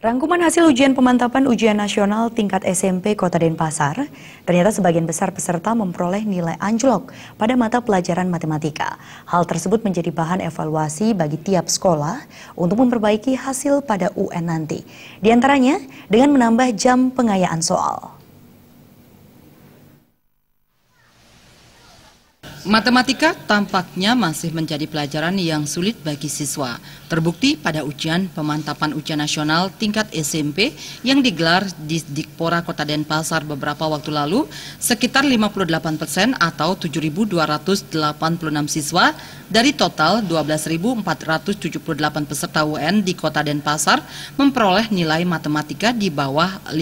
Rangkuman hasil ujian pemantapan ujian nasional tingkat SMP Kota Denpasar, ternyata sebagian besar peserta memperoleh nilai anjlok pada mata pelajaran matematika. Hal tersebut menjadi bahan evaluasi bagi tiap sekolah untuk memperbaiki hasil pada UN nanti. Di antaranya dengan menambah jam pengayaan soal. Matematika tampaknya masih menjadi pelajaran yang sulit bagi siswa. Terbukti pada ujian pemantapan ujian nasional tingkat SMP yang digelar di Dikpora Kota Denpasar beberapa waktu lalu, sekitar 58 persen atau 7.286 siswa dari total 12.478 peserta UN di Kota Denpasar memperoleh nilai matematika di bawah 5,0.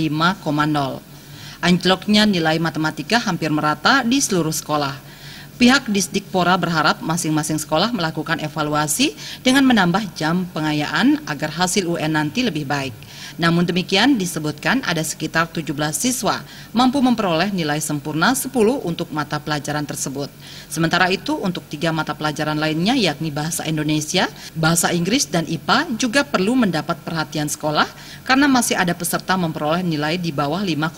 Anjloknya nilai matematika hampir merata di seluruh sekolah. Pihak Disdikpora berharap masing-masing sekolah melakukan evaluasi dengan menambah jam pengayaan agar hasil UN nanti lebih baik. Namun demikian disebutkan ada sekitar 17 siswa mampu memperoleh nilai sempurna 10 untuk mata pelajaran tersebut. Sementara itu untuk tiga mata pelajaran lainnya yakni Bahasa Indonesia, Bahasa Inggris, dan IPA juga perlu mendapat perhatian sekolah karena masih ada peserta memperoleh nilai di bawah 5,0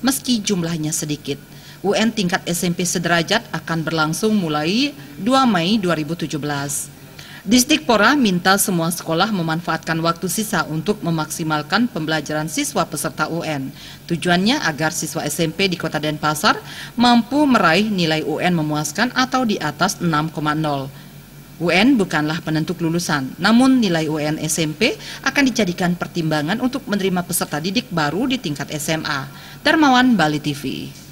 meski jumlahnya sedikit. UN tingkat SMP sederajat akan berlangsung mulai 2 Mei 2017. Distrik Pora minta semua sekolah memanfaatkan waktu sisa untuk memaksimalkan pembelajaran siswa peserta UN. Tujuannya agar siswa SMP di Kota Denpasar mampu meraih nilai UN memuaskan atau di atas 6,0. UN bukanlah penentu kelulusan, namun nilai UN SMP akan dijadikan pertimbangan untuk menerima peserta didik baru di tingkat SMA. Termawan, Bali TV